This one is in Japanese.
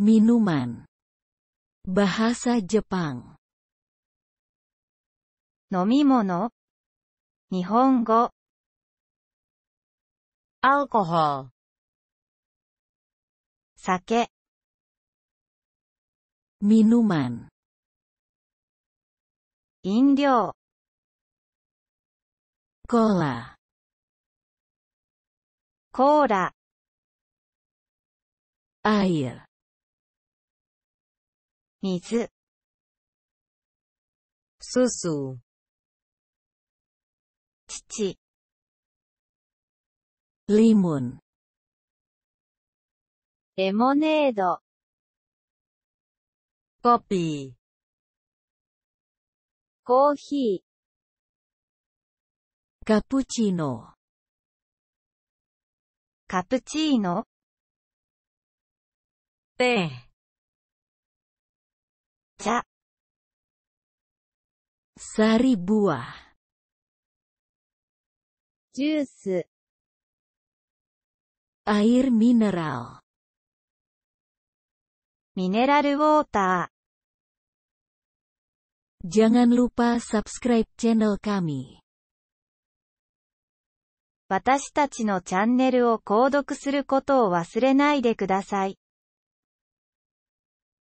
Minuman. Bahasa Jepang. Nomimono. Nihongo. Alkohol. Sake. Minuman. Indio. Cola. Cola. Air. 水。すす。父。リモン。レモネード。コピー。コーヒー。カプチーノ。カプチーノ。ペー。Cak. Sari buah. Jus. Air mineral. Mineral water. Jangan lupa subscribe channel kami. 私たちのチャンネルを購読することを忘れないでください。